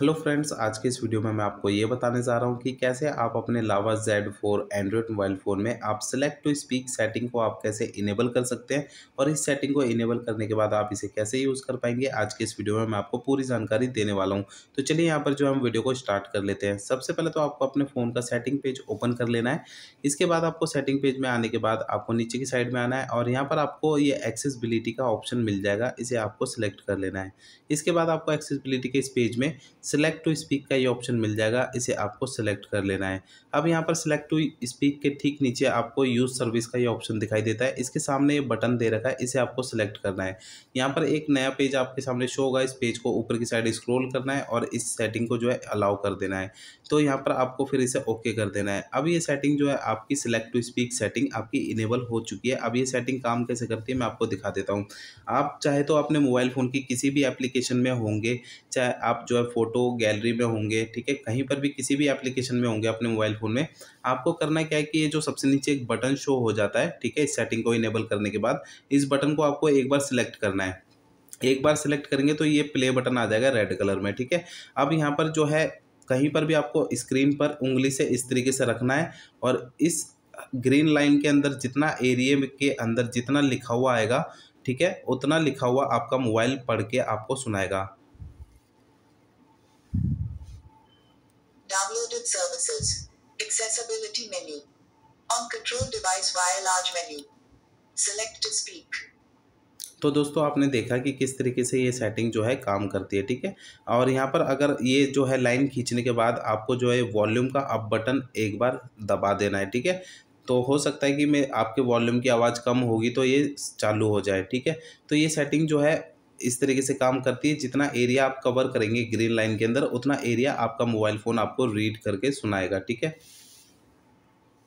Hello friends आज के इस वीडियो में मैं आपको ये बताने जा रहा हूँ कि कैसे आप अपने Lava Z4 four Android mobile phone में आप सेलेक्ट टू स्पीक सेटिंग को आप कैसे इनेबल कर सकते हैं और इस सेटिंग को इनेबल करने के बाद आप इसे कैसे यूज़ कर पाएंगे आज के इस वीडियो में मैं आपको पूरी जानकारी देने वाला हूँ तो चलिए यहाँ पर जो हम वीडियो को स्टार्ट कर लेते हैं सबसे पहले तो आपको अपने फ़ोन का सेटिंग पेज ओपन कर लेना है इसके बाद आपको सेटिंग पेज में आने के बाद आपको नीचे की साइड में आना है और यहाँ पर आपको ये एक्सेसबिलिटी का ऑप्शन मिल जाएगा इसे आपको सेलेक्ट कर लेना है इसके बाद आपको एक्सेसबिलिटी के इस पेज में सेलेक्ट टू स्पीक का ये ऑप्शन मिल जाएगा इसे आपको सेलेक्ट कर लेना है अब यहाँ पर सेलेक्ट टू स्पीक के ठीक नीचे आपको यूज़ सर्विस का ये ऑप्शन दिखाई देता है इसके सामने ये बटन दे रखा है इसे आपको सेलेक्ट करना है यहाँ पर एक नया पेज आपके सामने शो होगा इस पेज को ऊपर की साइड स्क्रोल करना है और इस सेटिंग को जो है अलाउ कर देना है तो यहाँ पर आपको फिर इसे ओके कर देना है अब ये सेटिंग जो है आपकी सिलेक्ट टू स्पीक सेटिंग आपकी इनेबल हो चुकी है अब ये सेटिंग काम कैसे करती है मैं आपको दिखा देता हूँ आप चाहे तो अपने मोबाइल फ़ोन की किसी भी एप्लीकेशन में होंगे चाहे आप जो है फ़ोटो फ़ोटो गैलरी में होंगे ठीक है कहीं पर भी किसी भी एप्लीकेशन में होंगे अपने मोबाइल फ़ोन में आपको करना क्या है कि ये जो सबसे नीचे एक बटन शो हो जाता है ठीक है इस सेटिंग को इनेबल करने के बाद इस बटन को आपको एक बार सिलेक्ट करना है एक बार सिलेक्ट करेंगे तो ये प्ले बटन आ जाएगा रेड कलर में ठीक है अब यहाँ पर जो है कहीं पर भी आपको स्क्रीन पर उंगली से इस तरीके से रखना है और इस ग्रीन लाइन के अंदर जितना एरिए के अंदर जितना लिखा हुआ आएगा ठीक है उतना लिखा हुआ आपका मोबाइल पढ़ के आपको सुनाएगा downloaded services. Accessibility menu. On control device via large menu. Select to speak. तो दोस्तों आपने देखा कि किस तरीके से ये सेटिंग जो है काम करती है ठीक है और यहाँ पर अगर ये जो है लाइन खींचने के बाद आपको जो है वॉल्यूम का अप बटन एक बार दबा देना है ठीक है तो हो सकता है कि मैं आपके वॉल्यूम की आवाज़ कम होगी तो ये चालू हो जाए ठीक है तो ये सेटिंग जो है इस तरीके से काम करती है जितना एरिया आप कवर करेंगे ग्रीन लाइन के अंदर उतना एरिया आपका मोबाइल फ़ोन आपको रीड करके सुनाएगा ठीक है